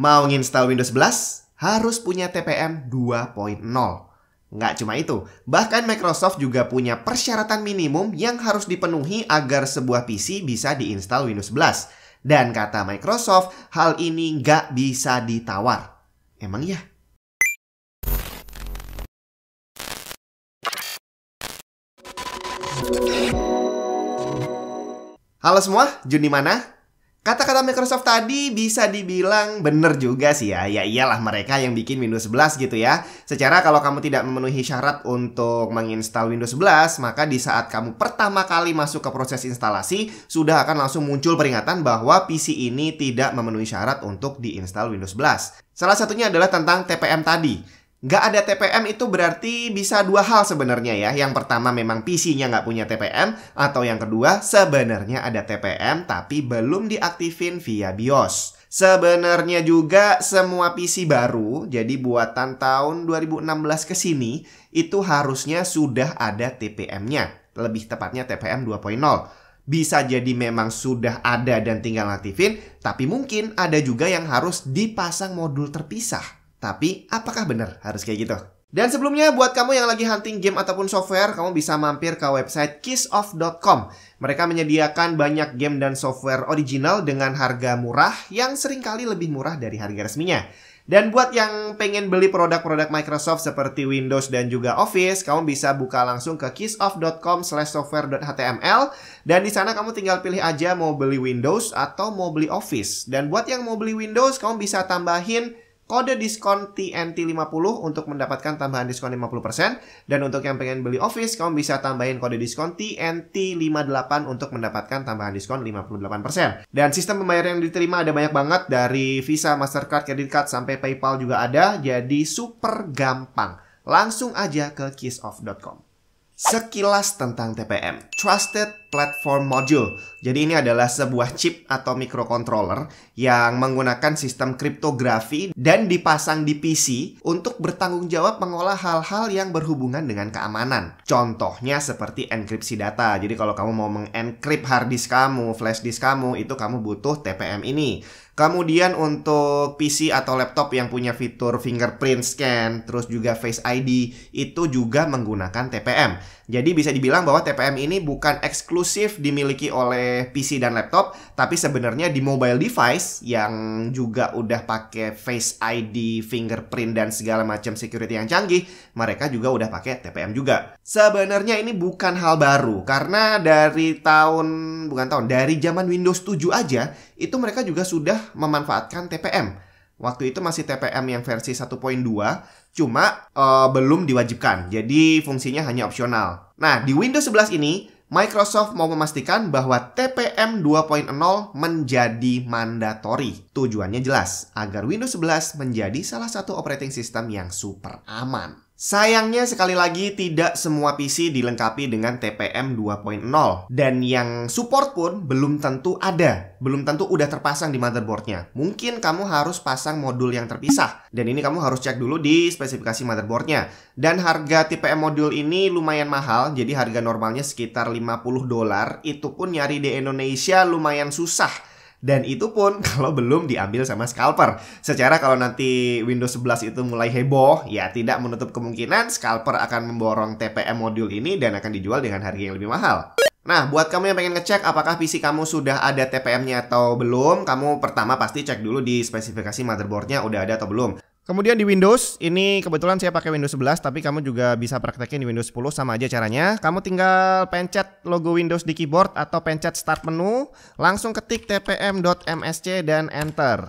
Mau nginstal Windows 11 harus punya TPM 2.0. Nggak cuma itu, bahkan Microsoft juga punya persyaratan minimum yang harus dipenuhi agar sebuah PC bisa diinstal Windows 11. Dan kata Microsoft, hal ini nggak bisa ditawar. Emang ya? Halo semua, Juni mana? Kata-kata Microsoft tadi bisa dibilang bener juga sih ya. Ya iyalah mereka yang bikin Windows 11 gitu ya. Secara kalau kamu tidak memenuhi syarat untuk menginstal Windows 11, maka di saat kamu pertama kali masuk ke proses instalasi, sudah akan langsung muncul peringatan bahwa PC ini tidak memenuhi syarat untuk diinstal Windows 11. Salah satunya adalah tentang TPM tadi. Nggak ada TPM itu berarti bisa dua hal sebenarnya ya. Yang pertama memang PC-nya nggak punya TPM. Atau yang kedua sebenarnya ada TPM tapi belum diaktifin via BIOS. Sebenarnya juga semua PC baru, jadi buatan tahun 2016 ke sini, itu harusnya sudah ada TPM-nya. Lebih tepatnya TPM 2.0. Bisa jadi memang sudah ada dan tinggal aktifin, tapi mungkin ada juga yang harus dipasang modul terpisah. Tapi, apakah benar harus kayak gitu? Dan sebelumnya, buat kamu yang lagi hunting game ataupun software, kamu bisa mampir ke website kissoff.com. Mereka menyediakan banyak game dan software original dengan harga murah yang seringkali lebih murah dari harga resminya. Dan buat yang pengen beli produk-produk Microsoft seperti Windows dan juga Office, kamu bisa buka langsung ke kissoff.com slash software.html dan di sana kamu tinggal pilih aja mau beli Windows atau mau beli Office. Dan buat yang mau beli Windows, kamu bisa tambahin kode diskon TNT50 untuk mendapatkan tambahan diskon 50%. Dan untuk yang pengen beli Office, kamu bisa tambahin kode diskon TNT58 untuk mendapatkan tambahan diskon 58%. Dan sistem pembayaran yang diterima ada banyak banget, dari Visa, Mastercard, Credit Card, sampai PayPal juga ada, jadi super gampang. Langsung aja ke kissoff.com. Sekilas tentang TPM, Trusted Platform Module. Jadi ini adalah sebuah chip atau microcontroller yang menggunakan sistem kriptografi dan dipasang di PC untuk bertanggung jawab mengolah hal-hal yang berhubungan dengan keamanan. Contohnya seperti enkripsi data. Jadi kalau kamu mau mengenkrip harddisk kamu, flash disk kamu, itu kamu butuh TPM ini. Kemudian untuk PC atau laptop yang punya fitur fingerprint scan, terus juga Face ID, itu juga menggunakan TPM. Jadi bisa dibilang bahwa TPM ini bukan eksklusif dimiliki oleh PC dan laptop, tapi sebenarnya di mobile device yang juga udah pakai Face ID, fingerprint dan segala macam security yang canggih, mereka juga udah pakai TPM juga. Sebenarnya ini bukan hal baru karena dari tahun bukan tahun dari zaman Windows 7 aja itu mereka juga sudah memanfaatkan TPM. Waktu itu masih TPM yang versi 1.2, cuma uh, belum diwajibkan. Jadi fungsinya hanya opsional. Nah, di Windows 11 ini Microsoft mau memastikan bahwa TPM 2.0 menjadi mandatory. Tujuannya jelas, agar Windows 11 menjadi salah satu operating system yang super aman. Sayangnya sekali lagi tidak semua PC dilengkapi dengan TPM 2.0 dan yang support pun belum tentu ada, belum tentu udah terpasang di motherboardnya. Mungkin kamu harus pasang modul yang terpisah dan ini kamu harus cek dulu di spesifikasi motherboardnya. Dan harga TPM modul ini lumayan mahal, jadi harga normalnya sekitar 50 dolar, itu pun nyari di Indonesia lumayan susah dan itu pun kalau belum diambil sama scalper. Secara kalau nanti Windows 11 itu mulai heboh, ya tidak menutup kemungkinan scalper akan memborong TPM modul ini dan akan dijual dengan harga yang lebih mahal. Nah, buat kamu yang pengen ngecek apakah PC kamu sudah ada TPM-nya atau belum, kamu pertama pasti cek dulu di spesifikasi motherboardnya udah ada atau belum. Kemudian di Windows, ini kebetulan saya pakai Windows 11 tapi kamu juga bisa praktekin di Windows 10 sama aja caranya. Kamu tinggal pencet logo Windows di keyboard atau pencet start menu, langsung ketik tpm.msc dan enter.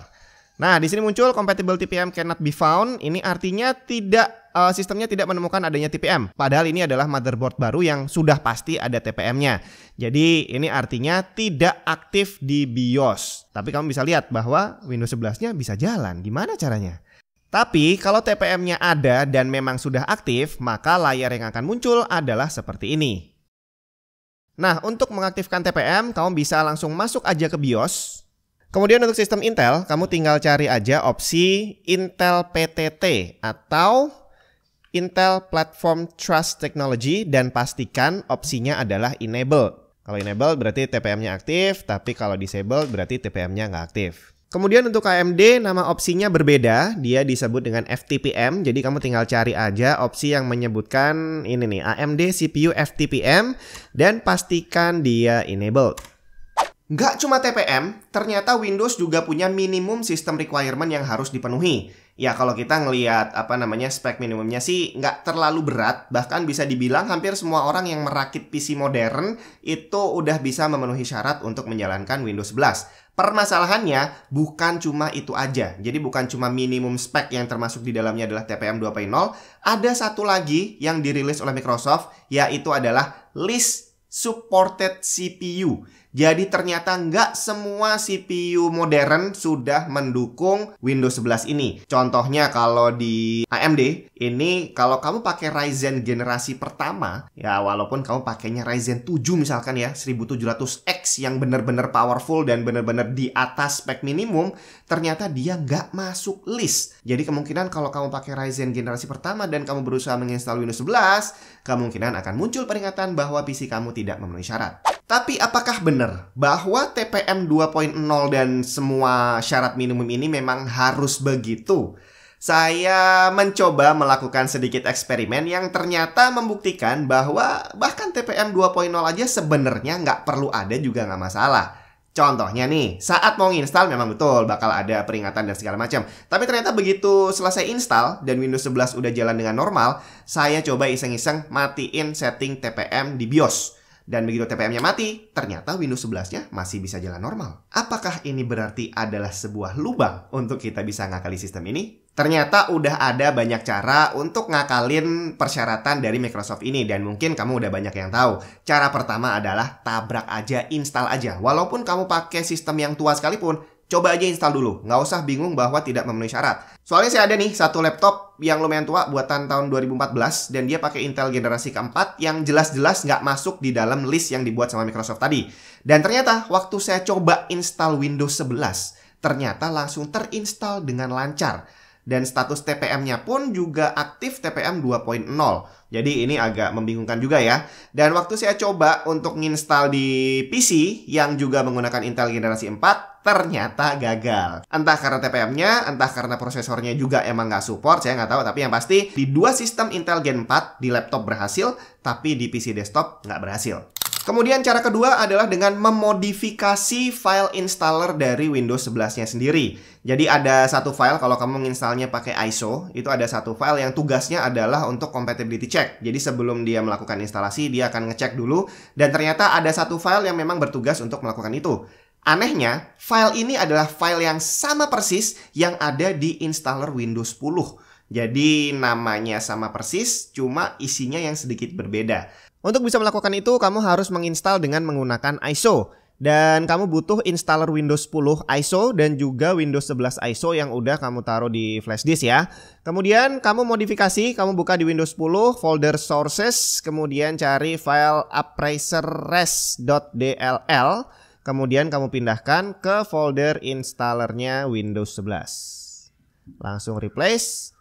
Nah, di sini muncul compatible TPM cannot be found. Ini artinya tidak eh, sistemnya tidak menemukan adanya TPM. Padahal ini adalah motherboard baru yang sudah pasti ada TPM-nya. Jadi, ini artinya tidak aktif di BIOS. Tapi kamu bisa lihat bahwa Windows 11-nya bisa jalan. Gimana caranya? Tapi kalau TPM-nya ada dan memang sudah aktif, maka layar yang akan muncul adalah seperti ini. Nah, untuk mengaktifkan TPM, kamu bisa langsung masuk aja ke BIOS. Kemudian untuk sistem Intel, kamu tinggal cari aja opsi Intel PTT atau Intel Platform Trust Technology dan pastikan opsinya adalah Enable. Kalau Enable berarti TPM-nya aktif, tapi kalau Disable berarti TPM-nya nggak aktif. Kemudian untuk AMD nama opsinya berbeda, dia disebut dengan FTPM. Jadi kamu tinggal cari aja opsi yang menyebutkan ini nih AMD CPU FTPM dan pastikan dia enabled. Nggak cuma TPM, ternyata Windows juga punya minimum system requirement yang harus dipenuhi. Ya kalau kita ngelihat apa namanya spek minimumnya sih nggak terlalu berat, bahkan bisa dibilang hampir semua orang yang merakit PC modern itu udah bisa memenuhi syarat untuk menjalankan Windows 11. Permasalahannya bukan cuma itu aja. Jadi bukan cuma minimum spek yang termasuk di dalamnya adalah TPM 2.0, ada satu lagi yang dirilis oleh Microsoft yaitu adalah list supported CPU. Jadi ternyata nggak semua CPU modern sudah mendukung Windows 11 ini. Contohnya kalau di AMD, ini kalau kamu pakai Ryzen generasi pertama, ya walaupun kamu pakainya Ryzen 7 misalkan ya, 1700X yang benar-benar powerful dan benar-benar di atas spek minimum, ternyata dia nggak masuk list. Jadi kemungkinan kalau kamu pakai Ryzen generasi pertama dan kamu berusaha menginstal Windows 11, kemungkinan akan muncul peringatan bahwa PC kamu tidak memenuhi syarat. Tapi apakah benar bahwa TPM 2.0 dan semua syarat minimum ini memang harus begitu? Saya mencoba melakukan sedikit eksperimen yang ternyata membuktikan bahwa bahkan TPM 2.0 aja sebenarnya nggak perlu ada juga nggak masalah. Contohnya nih, saat mau install memang betul bakal ada peringatan dan segala macam. Tapi ternyata begitu selesai install dan Windows 11 udah jalan dengan normal, saya coba iseng-iseng matiin setting TPM di BIOS. Dan begitu TPM-nya mati, ternyata Windows 11-nya masih bisa jalan normal. Apakah ini berarti adalah sebuah lubang untuk kita bisa ngakali sistem ini? Ternyata udah ada banyak cara untuk ngakalin persyaratan dari Microsoft ini dan mungkin kamu udah banyak yang tahu. Cara pertama adalah tabrak aja, install aja. Walaupun kamu pakai sistem yang tua sekalipun, Coba aja install dulu, nggak usah bingung bahwa tidak memenuhi syarat. Soalnya saya ada nih satu laptop yang lumayan tua buatan tahun 2014 dan dia pakai Intel generasi keempat yang jelas-jelas nggak masuk di dalam list yang dibuat sama Microsoft tadi. Dan ternyata waktu saya coba install Windows 11, ternyata langsung terinstall dengan lancar dan status TPM-nya pun juga aktif TPM 2.0. Jadi ini agak membingungkan juga ya. Dan waktu saya coba untuk nginstal di PC yang juga menggunakan Intel generasi 4, ternyata gagal. Entah karena TPM-nya, entah karena prosesornya juga emang nggak support, saya nggak tahu. Tapi yang pasti, di dua sistem Intel Gen 4, di laptop berhasil, tapi di PC desktop nggak berhasil. Kemudian cara kedua adalah dengan memodifikasi file installer dari Windows 11-nya sendiri. Jadi ada satu file kalau kamu menginstalnya pakai ISO, itu ada satu file yang tugasnya adalah untuk compatibility check. Jadi sebelum dia melakukan instalasi, dia akan ngecek dulu dan ternyata ada satu file yang memang bertugas untuk melakukan itu. Anehnya, file ini adalah file yang sama persis yang ada di installer Windows 10. Jadi namanya sama persis, cuma isinya yang sedikit berbeda. Untuk bisa melakukan itu, kamu harus menginstal dengan menggunakan ISO. Dan kamu butuh installer Windows 10 ISO dan juga Windows 11 ISO yang udah kamu taruh di flash disk ya. Kemudian kamu modifikasi, kamu buka di Windows 10 folder sources, kemudian cari file appraiserres.dll, kemudian kamu pindahkan ke folder installernya Windows 11. Langsung replace.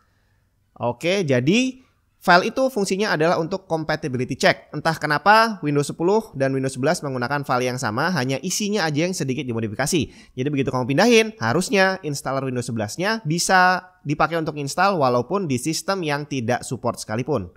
Oke, jadi File itu fungsinya adalah untuk compatibility check. Entah kenapa Windows 10 dan Windows 11 menggunakan file yang sama, hanya isinya aja yang sedikit dimodifikasi. Jadi begitu kamu pindahin, harusnya installer Windows 11-nya bisa dipakai untuk install walaupun di sistem yang tidak support sekalipun.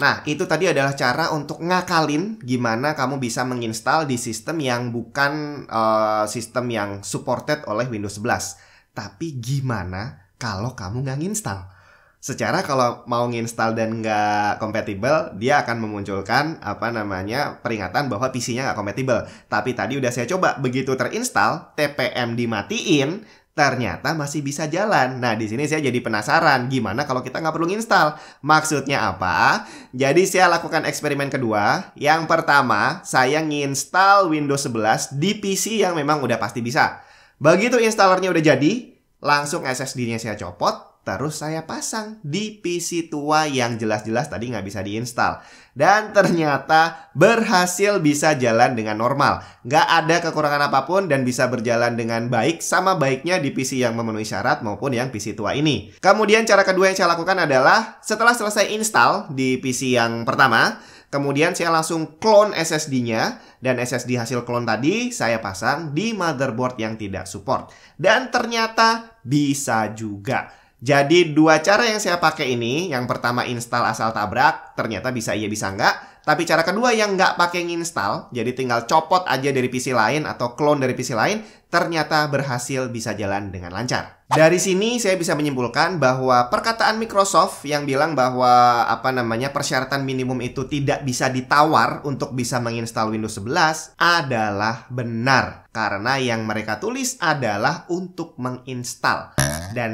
Nah, itu tadi adalah cara untuk ngakalin gimana kamu bisa menginstal di sistem yang bukan uh, sistem yang supported oleh Windows 11. Tapi gimana kalau kamu nggak install? secara kalau mau nginstal dan nggak kompatibel dia akan memunculkan apa namanya peringatan bahwa PC-nya nggak kompatibel tapi tadi udah saya coba begitu terinstall TPM dimatiin ternyata masih bisa jalan. Nah, di sini saya jadi penasaran gimana kalau kita nggak perlu install. Maksudnya apa? Jadi saya lakukan eksperimen kedua. Yang pertama, saya nginstal Windows 11 di PC yang memang udah pasti bisa. Begitu instalernya udah jadi, langsung SSD-nya saya copot, terus saya pasang di PC tua yang jelas-jelas tadi nggak bisa diinstal. Dan ternyata berhasil bisa jalan dengan normal. Nggak ada kekurangan apapun dan bisa berjalan dengan baik sama baiknya di PC yang memenuhi syarat maupun yang PC tua ini. Kemudian cara kedua yang saya lakukan adalah setelah selesai install di PC yang pertama, Kemudian saya langsung clone SSD-nya dan SSD hasil clone tadi saya pasang di motherboard yang tidak support. Dan ternyata bisa juga. Jadi dua cara yang saya pakai ini, yang pertama install asal tabrak, ternyata bisa iya bisa enggak. Tapi cara kedua yang nggak pakai nginstal, jadi tinggal copot aja dari PC lain atau clone dari PC lain, ternyata berhasil bisa jalan dengan lancar. Dari sini saya bisa menyimpulkan bahwa perkataan Microsoft yang bilang bahwa apa namanya persyaratan minimum itu tidak bisa ditawar untuk bisa menginstal Windows 11 adalah benar karena yang mereka tulis adalah untuk menginstal. Dan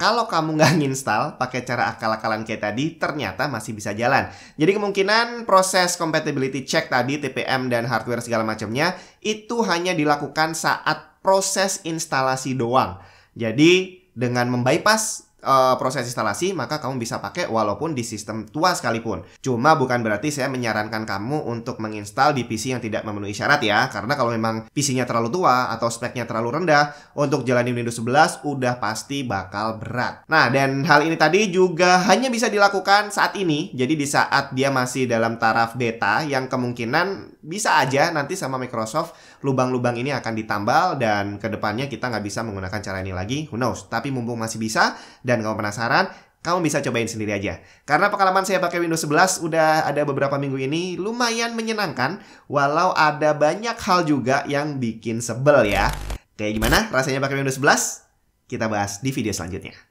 kalau kamu nggak nginstal pakai cara akal-akalan kayak tadi, ternyata masih bisa jalan. Jadi kemungkinan proses compatibility check tadi, TPM dan hardware segala macamnya, itu hanya dilakukan saat proses instalasi doang. Jadi dengan membypass Eh, proses instalasi, maka kamu bisa pakai walaupun di sistem tua sekalipun. Cuma bukan berarti saya menyarankan kamu untuk menginstal di PC yang tidak memenuhi syarat ya, karena kalau memang PC-nya terlalu tua atau speknya terlalu rendah, untuk jalanin Windows 11 udah pasti bakal berat. Nah, dan hal ini tadi juga hanya bisa dilakukan saat ini, jadi di saat dia masih dalam taraf beta yang kemungkinan bisa aja nanti sama Microsoft lubang-lubang ini akan ditambal dan kedepannya kita nggak bisa menggunakan cara ini lagi, who knows. Tapi mumpung masih bisa, dan kalau penasaran, kamu bisa cobain sendiri aja. Karena pengalaman saya pakai Windows 11 udah ada beberapa minggu ini lumayan menyenangkan, walau ada banyak hal juga yang bikin sebel ya. Kayak gimana rasanya pakai Windows 11? Kita bahas di video selanjutnya.